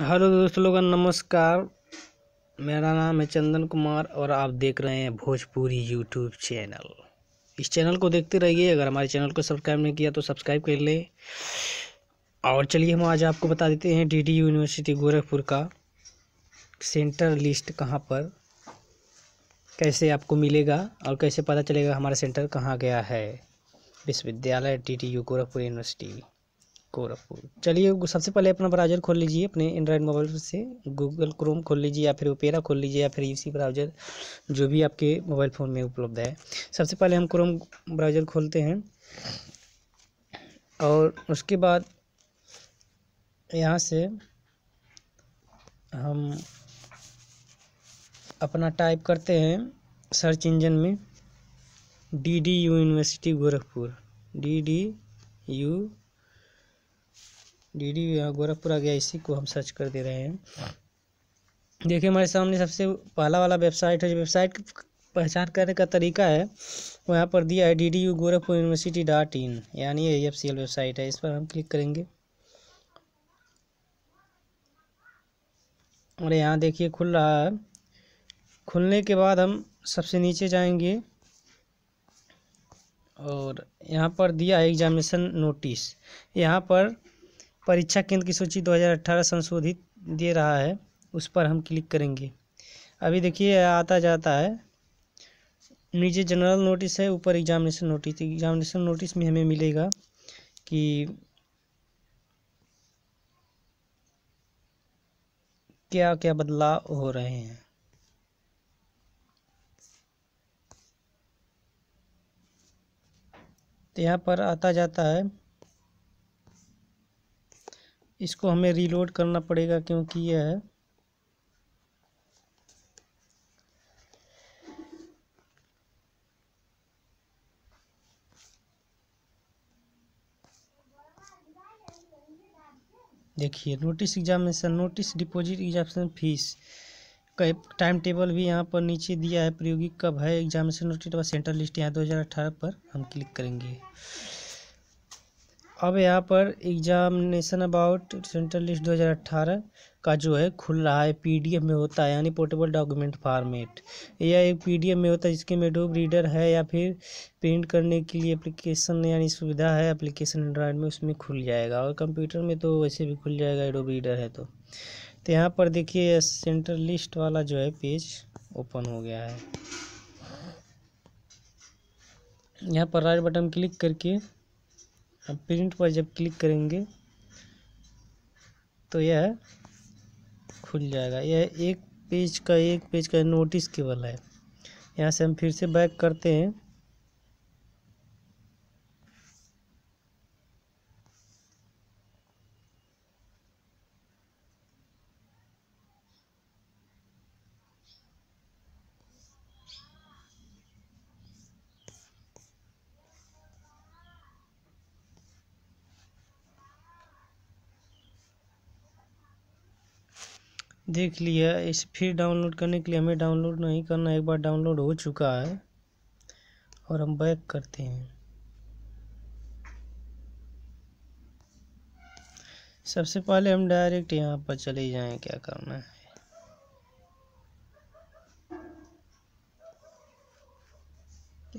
hello दोस्तों लोग नमस्कार मेरा नाम है चंदन कुमार और आप देख रहे हैं भोजपुरी यूट्यूब चैनल इस चैनल को देखते रहिए अगर हमारे चैनल को सब्सक्राइब नहीं किया तो सब्सक्राइब कर ले और चलिए हम आज आपको बता देते हैं डीडी यूनिवर्सिटी गोरखपुर का सेंटर लिस्ट कहाँ पर कैसे आपको मिलेगा और कैसे पता चलेगा हमारा सेंटर कहाँ गया है विश्वविद्यालय D T U Gorakhpur university Gorakhpur चलिए सबसे पहले अपना ब्राउजर खोल लीजिए अपने एंड्रॉयड मोबाइल से गूगल क्रोम खोल लीजिए या फिर ओपेरा खोल लीजिए या फिर यूसी ब्राउजर जो भी आपके मोबाइल फ़ोन में उपलब्ध है सबसे पहले हम क्रोम ब्राउजर खोलते हैं और उसके बाद यहाँ से हम अपना टाइप करते हैं सर्च इंजन में D D U university Gorakhpur D D U D D Gorakhpur आ गया इसी को हम सर्च कर दे रहे हैं देखिए हमारे सामने सबसे पहला वाला वेबसाइट है जो वेबसाइट पहचान करने का तरीका है वहाँ पर दिया है D D U Gorakhpur university dot in यानी A F C L website है इस पर हम क्लिक करेंगे और यहाँ देखिए खुल रहा है खुलने के बाद हम सबसे नीचे जाएंगे और यहाँ पर दिया है एग्जामिनेशन नोटिस यहाँ पर परीक्षा केंद्र की सूची 2018 संशोधित दे रहा है उस पर हम क्लिक करेंगे अभी देखिए आता जाता है नीचे जनरल नोटिस है ऊपर एग्जामिनेशन नोटिस एग्जामिनेशन नोटिस में हमें मिलेगा कि क्या क्या बदलाव हो रहे हैं तो यहाँ पर आता जाता है इसको हमें रीलोड करना पड़ेगा क्योंकि यह है देखिए notice examination notice deposit examination fee का टाइम टेबल भी यहाँ पर नीचे दिया है प्रयोगिक कब है एग्जामिनेशन नोटिस सेंट्रल लिस्ट यहाँ 2018 पर हम क्लिक करेंगे अब यहाँ पर एग्जामिनेशन अबाउट सेंट्रल लिस्ट 2018 का जो है खुल रहा है पीडीएफ में होता है यानी पोर्टेबल डॉक्यूमेंट फॉर्मेट यह एक पीडीएफ में होता है जिसके में डूब रीडर है या फिर प्रिंट करने के लिए एप्लीकेशन यानी सुविधा है एप्लीकेशन एंड्रॉयड में उसमें खुल जाएगा और कंप्यूटर में तो वैसे भी खुल जाएगा एडोब रीडर है तो तो यहाँ पर देखिए सेंट्रल लिस्ट वाला जो है पेज ओपन हो गया है यहाँ पर राइट बटन क्लिक करके अब प्रिंट पर जब क्लिक करेंगे तो यह खुल जाएगा यह एक पेज का एक पेज का नोटिस केवल है यहाँ से हम फिर से बैक करते हैं देख लिया इसे फिर डाउनलोड करने के लिए हमें डाउनलोड नहीं करना एक बार डाउनलोड हो चुका है और हम बैक करते हैं सबसे पहले हम डायरेक्ट यहाँ पर चले जाएं क्या करना है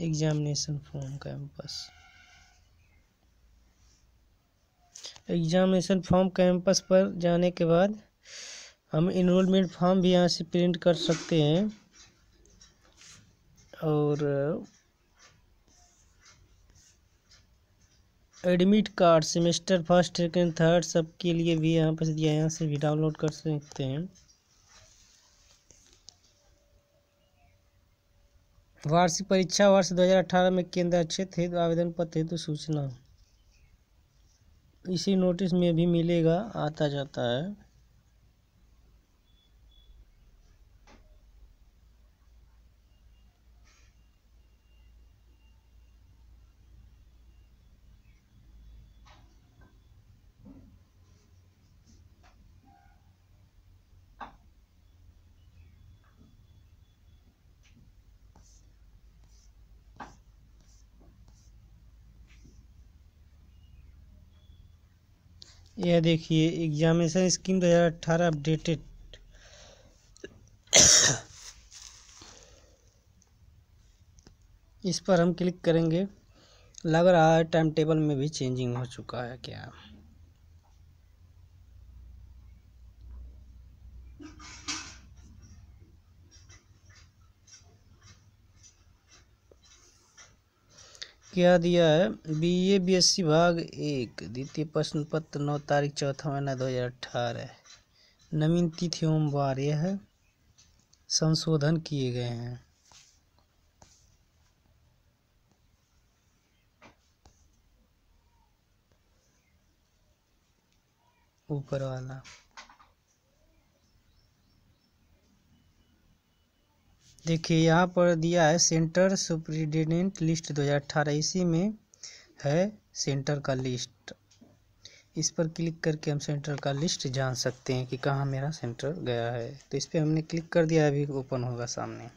examination form campus examination form campus पर जाने के बाद हम इनरोलमेंट फॉर्म भी यहाँ से प्रिंट कर सकते हैं और admit card semester first second third सब के लिए भी यहाँ पर दिया यहाँ से भी डाउनलोड कर सकते हैं वार्षिक परीक्षा वर्ष 2018 में केंद्र क्षेत्र तो हेतु आवेदन पत्र हेतु सूचना इसी नोटिस में भी मिलेगा आता जाता है यह देखिए एग्जामिनेशन स्कीम 2018 अपडेटेड इस पर हम क्लिक करेंगे लग रहा है टाइम टेबल में भी चेंजिंग हो चुका है क्या क्या दिया है B A B S C भाग एक द्वितीय प्रश्न पत्र नौ तारीख चौथा महीना दो हज़ार अठारह नवीन तिथि एवं वार यह संशोधन किए गए हैं ऊपर वाला देखिए यहाँ पर दिया है सेंटर सुप्रिटेंडेंट लिस्ट 2018 इसी में है सेंटर का लिस्ट इस पर क्लिक करके हम सेंटर का लिस्ट जान सकते हैं कि कहाँ मेरा सेंटर गया है तो इस पर हमने क्लिक कर दिया अभी ओपन होगा सामने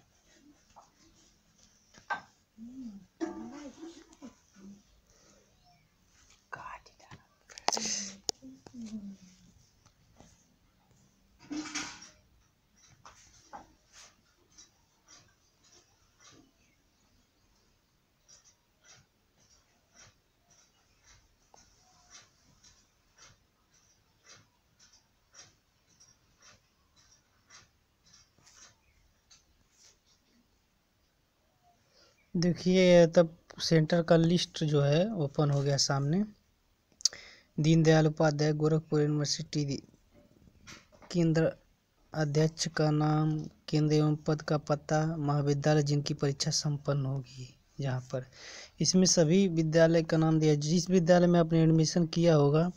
देखिए तब सेंटर का लिस्ट जो है ओपन हो गया सामने दीनदयाल उपाध्याय गोरखपुर यूनिवर्सिटी केंद्र अध्यक्ष का नाम केंद्र एवं पद का पता महाविद्यालय जिनकी परीक्षा संपन्न होगी यहाँ पर इसमें सभी विद्यालय का नाम दिया जिस विद्यालय में आपने एडमिशन किया होगा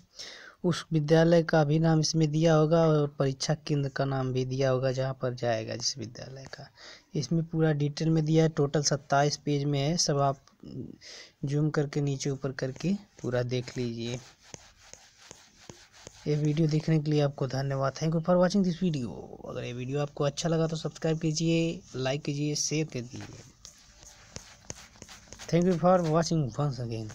उस विद्यालय का भी नाम इसमें दिया होगा और परीक्षा केंद्र का नाम भी दिया होगा जहाँ पर जाएगा जिस विद्यालय का इसमें पूरा डिटेल में दिया है टोटल सत्ताईस पेज में है सब आप जूम करके नीचे ऊपर करके पूरा देख लीजिए ये वीडियो देखने के लिए आपको धन्यवाद thank you for watching this video अगर ये वीडियो आपको अच्छा लगा तो सब्सक्राइब कीजिए लाइक कीजिए शेयर कर दीजिए thank you for watching once again